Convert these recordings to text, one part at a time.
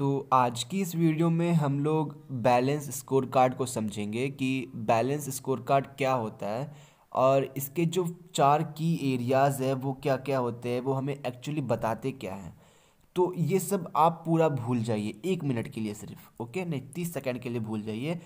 तो आज की इस वीडियो में हम लोग बैलेंस स्कोर कार्ड को समझेंगे कि बैलेंस स्कोर कार्ड क्या होता है और इसके जो चार की एरियाज़ है वो क्या क्या होते हैं वो हमें एक्चुअली बताते क्या हैं तो ये सब आप पूरा भूल जाइए एक मिनट के लिए सिर्फ ओके नहीं तीस सेकेंड के लिए भूल जाइए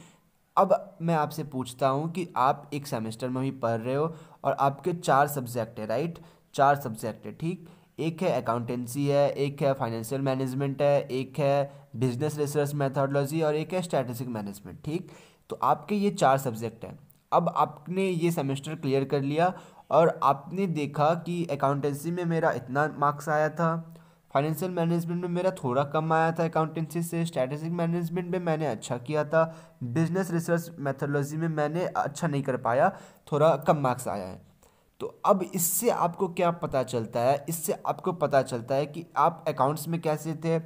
अब मैं आपसे पूछता हूँ कि आप एक सेमेस्टर में भी पढ़ रहे हो और आपके चार सब्जेक्ट है राइट चार सब्जेक्ट है ठीक एक है अकाउंटेंसी है एक है फाइनेंशियल मैनेजमेंट है एक है बिजनेस रिसर्च मैथडोलॉजी और एक है स्ट्रेटेजिक मैनेजमेंट ठीक तो आपके ये चार सब्जेक्ट हैं अब आपने ये सेमेस्टर क्लियर कर लिया और आपने देखा कि अकाउंटेंसी में मेरा इतना मार्क्स आया था फाइनेंशियल मैनेजमेंट में मेरा थोड़ा कम आया था अकाउंटेंसी से स्ट्रेटेजिक मैनेजमेंट में मैंने अच्छा किया था बिजनेस रिसर्च मैथोलॉजी में मैंने अच्छा नहीं कर पाया थोड़ा कम मार्क्स आया है तो अब इससे आपको क्या पता चलता है इससे आपको पता चलता है कि आप अकाउंट्स में कैसे थे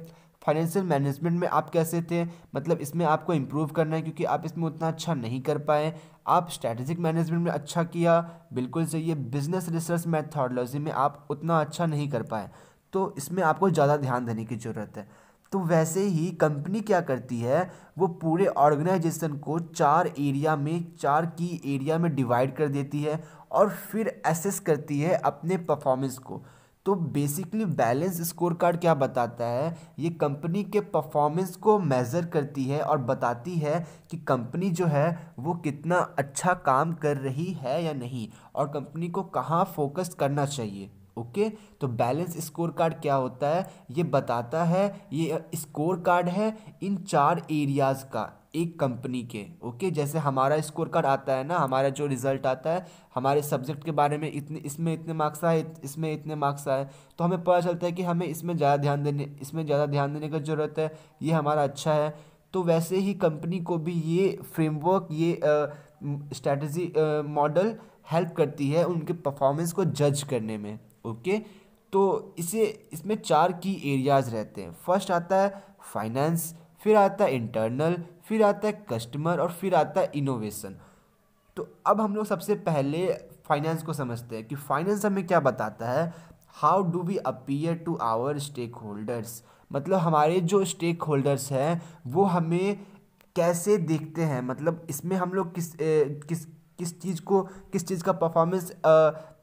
फाइनेंशियल मैनेजमेंट में आप कैसे थे मतलब इसमें आपको इम्प्रूव करना है क्योंकि आप इसमें उतना अच्छा नहीं कर पाए आप स्ट्रैटेजिक मैनेजमेंट में अच्छा किया बिल्कुल सही है बिजनेस रिसर्च मैथडोलॉजी में आप उतना अच्छा नहीं कर पाए तो इसमें आपको ज़्यादा ध्यान देने की ज़रूरत है तो वैसे ही कंपनी क्या करती है वो पूरे ऑर्गेनाइजेशन को चार एरिया में चार की एरिया में डिवाइड कर देती है और फिर एसेस करती है अपने परफॉर्मेंस को तो बेसिकली बैलेंस स्कोर कार्ड क्या बताता है ये कंपनी के परफॉर्मेंस को मेज़र करती है और बताती है कि कंपनी जो है वो कितना अच्छा काम कर रही है या नहीं और कंपनी को कहाँ फोकस करना चाहिए ओके तो बैलेंस स्कोर कार्ड क्या होता है ये बताता है ये स्कोर कार्ड है इन चार एरियाज़ का एक कंपनी के ओके जैसे हमारा स्कोर कार्ड आता है ना हमारा जो रिजल्ट आता है हमारे सब्जेक्ट के बारे में इतने इसमें इतने मार्क्स आए इसमें इतने मार्क्स आए तो हमें पता चलता है कि हमें इसमें ज़्यादा ध्यान देने इसमें ज़्यादा ध्यान देने की ज़रूरत है ये हमारा अच्छा है तो वैसे ही कंपनी को भी ये फ्रेमवर्क ये स्ट्रेटजी मॉडल हेल्प करती है उनके परफॉर्मेंस को जज करने में ओके तो इसे इसमें चार की एरियाज रहते हैं फर्स्ट आता है फाइनेंस फिर आता है इंटरनल फिर आता है कस्टमर और फिर आता है इनोवेशन तो अब हम लोग सबसे पहले फाइनेंस को समझते हैं कि फाइनेंस हमें क्या बताता है how do we appear to our stake holders मतलब हमारे जो स्टेक होल्डर्स हैं वो हमें कैसे देखते हैं मतलब इसमें हम लोग किस ए, किस किस चीज़ को किस चीज़ का परफॉर्मेंस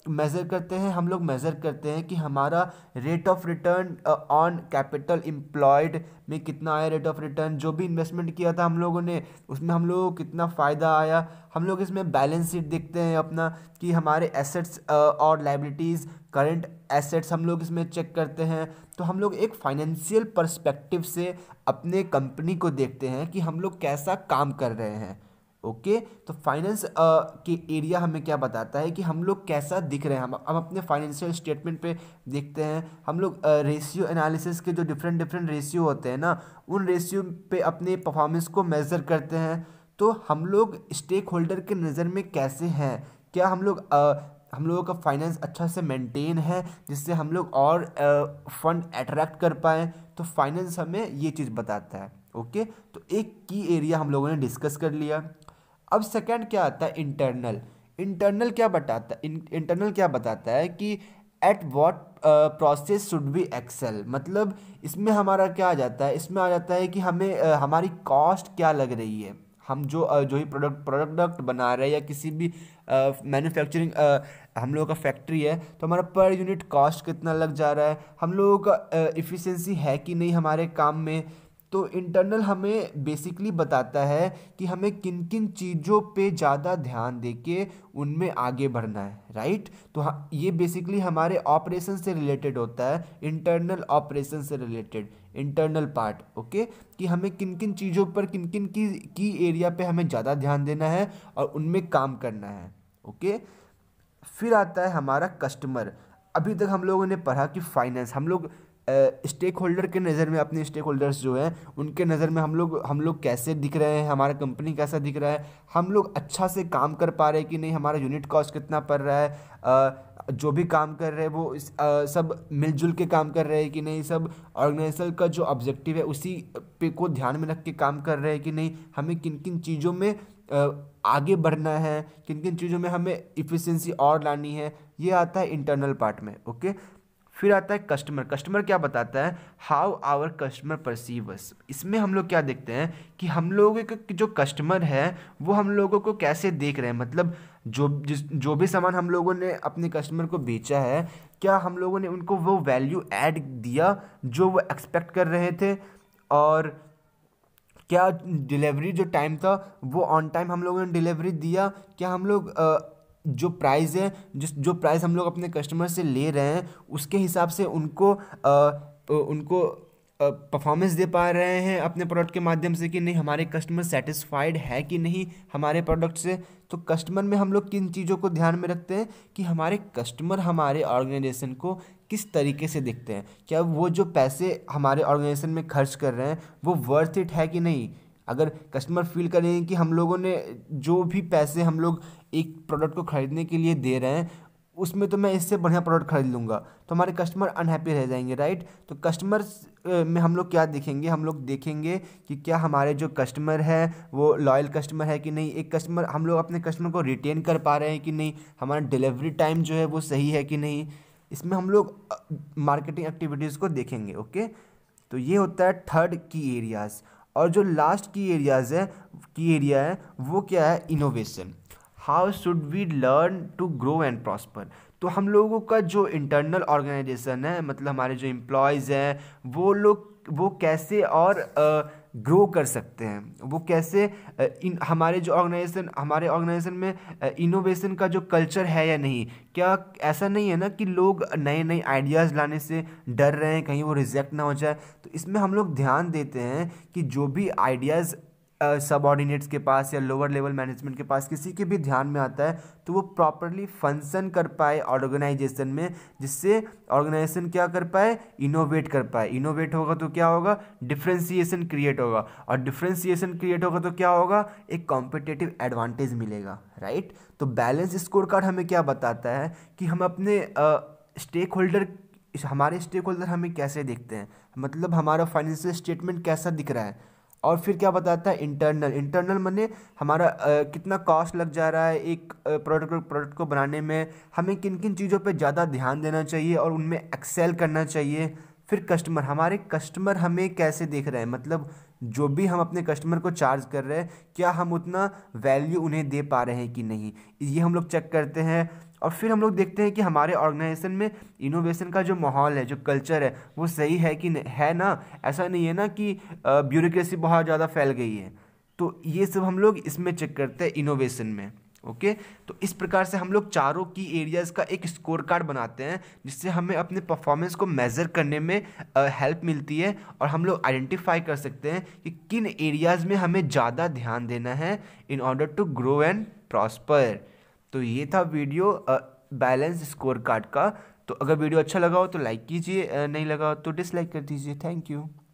मेज़र mm-hmm. करते हैं हम लोग मेज़र करते हैं कि हमारा rate of return on capital employed में कितना आया रेट ऑफ रिटर्न जो भी इन्वेस्टमेंट किया था हम लोगों ने उसमें हम लोगों को कितना फ़ायदा आया हम लोग इसमें बैलेंस शीट देखते हैं अपना कि हमारे एसेट्स uh, और लाइबिलिटीज़ करंट एसेट्स हम लोग इसमें चेक करते हैं तो हम लोग एक फाइनेंशियल परस्पेक्टिव से अपने कंपनी को देखते हैं कि हम लोग कैसा काम कर रहे हैं ओके तो फाइनेंस के एरिया हमें क्या बताता है कि हम लोग कैसा दिख रहे हैं हम हम अपने फाइनेंशियल स्टेटमेंट पे देखते हैं हम लोग रेशियो एनालिसिस के जो डिफरेंट डिफरेंट रेशियो होते हैं ना उन रेशियो पे अपने परफॉर्मेंस को मेज़र करते हैं तो हम लोग स्टेक होल्डर के नज़र में कैसे हैं क्या हम लोग हम लोगों का फाइनेंस अच्छा से मेंटेन है जिससे हम लोग और फंड अट्रैक्ट कर पाएँ तो फाइनेंस हमें ये चीज़ बताता है ओके तो एक की एरिया हम लोगों ने डिस्कस कर लिया अब सेकंड क्या आता है इंटरनल इंटरनल क्या बताता है इंटरनल क्या बताता है कि at what process should be excel मतलब इसमें हमारा क्या आ जाता है इसमें आ जाता है कि हमें uh, हमारी कॉस्ट क्या लग रही है हम जो uh, जो ही प्रोडक्ट प्रोडक्ट बना रहे हैं या किसी भी मैन्युफैक्चरिंग uh, uh, हम लोगों का फैक्ट्री है तो हमारा पर यूनिट कॉस्ट कितना लग जा रहा है हम लोगों का इफ़िशेंसी uh, है कि नहीं हमारे काम में तो इंटरनल हमें बेसिकली बताता है कि हमें किन किन चीज़ों पे ज़्यादा ध्यान दे के उनमें आगे बढ़ना है राइट तो हाँ ये बेसिकली हमारे ऑपरेशन से रिलेटेड होता है इंटरनल ऑपरेशन से रिलेटेड इंटरनल पार्ट ओके कि हमें किन किन चीज़ों पर किन किन की की एरिया पे हमें ज़्यादा ध्यान देना है और उनमें काम करना है ओके फिर आता है हमारा कस्टमर अभी तक हम लोगों ने पढ़ा कि फाइनेंस हम लोग स्टेक होल्डर के नज़र में अपने स्टेक होल्डर्स जो हैं उनके नज़र में हम लोग हम लोग कैसे दिख रहे हैं हमारा कंपनी कैसा दिख रहा है हम लोग अच्छा से काम कर पा रहे हैं कि नहीं हमारा यूनिट कॉस्ट कितना पड़ रहा है आ, जो भी काम कर रहे हैं वो इस, आ, सब मिलजुल के काम कर रहे हैं कि नहीं सब ऑर्गेनाइजेशन का जो ऑब्जेक्टिव है उसी पे को ध्यान में रख के काम कर रहे हैं कि नहीं हमें किन किन चीज़ों में आगे बढ़ना है किन किन चीज़ों में हमें इफ़िशेंसी और लानी है ये आता है इंटरनल पार्ट में ओके फिर आता है कस्टमर कस्टमर क्या बताता है हाउ आवर कस्टमर परसीवस इसमें हम लोग क्या देखते हैं कि हम लोगों के जो कस्टमर है वो हम लोगों को कैसे देख रहे हैं मतलब जो जिस जो भी सामान हम लोगों ने अपने कस्टमर को बेचा है क्या हम लोगों ने उनको वो वैल्यू ऐड दिया जो वो एक्सपेक्ट कर रहे थे और क्या डिलीवरी जो टाइम था वो ऑन टाइम हम लोगों ने डिलीवरी दिया क्या हम लोग जो प्राइस है जिस जो प्राइस हम लोग अपने कस्टमर से ले रहे हैं उसके हिसाब से उनको आ, उनको परफॉर्मेंस दे पा रहे हैं अपने प्रोडक्ट के माध्यम से कि नहीं हमारे कस्टमर सेटिस्फाइड है कि नहीं हमारे प्रोडक्ट से तो कस्टमर में हम लोग किन चीज़ों को ध्यान में रखते हैं कि हमारे कस्टमर हमारे ऑर्गेनाइजेशन को किस तरीके से देखते हैं क्या वो जो पैसे हमारे ऑर्गेनाइजेशन में खर्च कर रहे हैं वो वर्थ इट है कि नहीं अगर कस्टमर फील करेंगे कि हम लोगों ने जो भी पैसे हम लोग एक प्रोडक्ट को ख़रीदने के लिए दे रहे हैं उसमें तो मैं इससे बढ़िया प्रोडक्ट खरीद लूँगा तो हमारे कस्टमर अनहैप्पी रह जाएंगे राइट तो कस्टमर में हम लोग क्या देखेंगे हम लोग देखेंगे कि क्या हमारे जो कस्टमर हैं वो लॉयल कस्टमर है कि नहीं एक कस्टमर हम लोग अपने कस्टमर को रिटेन कर पा रहे हैं कि नहीं हमारा डिलीवरी टाइम जो है वो सही है कि नहीं इसमें हम लोग मार्केटिंग एक्टिविटीज़ को देखेंगे ओके तो ये होता है थर्ड की एरियाज़ और जो लास्ट की एरियाज़ है की एरिया है वो क्या है innovation how should we learn to grow and prosper तो हम लोगों का जो इंटरनल ऑर्गेनाइजेशन है मतलब हमारे जो एम्प्लॉयज़ हैं वो लोग वो कैसे और आ, ग्रो कर सकते हैं वो कैसे इन हमारे जो ऑर्गेनाइजेशन हमारे ऑर्गेनाइजेशन में इनोवेशन का जो कल्चर है या नहीं क्या ऐसा नहीं है ना कि लोग नए नए आइडियाज़ लाने से डर रहे हैं कहीं वो रिजेक्ट ना हो जाए तो इसमें हम लोग ध्यान देते हैं कि जो भी आइडियाज़ ऑर्डिनेट्स के पास या लोअर लेवल मैनेजमेंट के पास किसी के भी ध्यान में आता है तो वो प्रॉपरली फंक्शन कर पाए ऑर्गेनाइजेशन में जिससे ऑर्गेनाइजेशन क्या कर पाए इनोवेट कर पाए इनोवेट होगा तो क्या होगा डिफ्रेंसीसन क्रिएट होगा और डिफ्रेंसीसन क्रिएट होगा तो क्या होगा एक कॉम्पिटेटिव एडवांटेज मिलेगा राइट तो बैलेंस स्कोर कार्ड हमें क्या बताता है कि हम अपने स्टेक uh, होल्डर हमारे स्टेक होल्डर हमें कैसे देखते हैं मतलब हमारा फाइनेंशियल स्टेटमेंट कैसा दिख रहा है और फिर क्या बताता है इंटरनल इंटरनल मैंने हमारा आ, कितना कॉस्ट लग जा रहा है एक प्रोडक्ट प्रोडक्ट को बनाने में हमें किन किन चीज़ों पे ज़्यादा ध्यान देना चाहिए और उनमें एक्सेल करना चाहिए फिर कस्टमर हमारे कस्टमर हमें कैसे देख रहे हैं मतलब जो भी हम अपने कस्टमर को चार्ज कर रहे हैं क्या हम उतना वैल्यू उन्हें दे पा रहे हैं कि नहीं ये हम लोग चेक करते हैं और फिर हम लोग देखते हैं कि हमारे ऑर्गेनाइजेशन में इनोवेशन का जो माहौल है जो कल्चर है वो सही है कि नहीं है ना ऐसा नहीं है ना कि ब्यूरोक्रेसी बहुत ज़्यादा फैल गई है तो ये सब हम लोग इसमें चेक करते हैं इनोवेशन में ओके तो इस प्रकार से हम लोग चारों की एरियाज़ का एक स्कोर कार्ड बनाते हैं जिससे हमें अपने परफॉर्मेंस को मेज़र करने में हेल्प मिलती है और हम लोग आइडेंटिफाई कर सकते हैं कि किन एरियाज़ में हमें ज़्यादा ध्यान देना है in order to grow and prosper तो ये था वीडियो बैलेंस स्कोर कार्ड का तो अगर वीडियो अच्छा लगा हो तो लाइक कीजिए नहीं लगा हो तो डिसलाइक कर दीजिए थैंक यू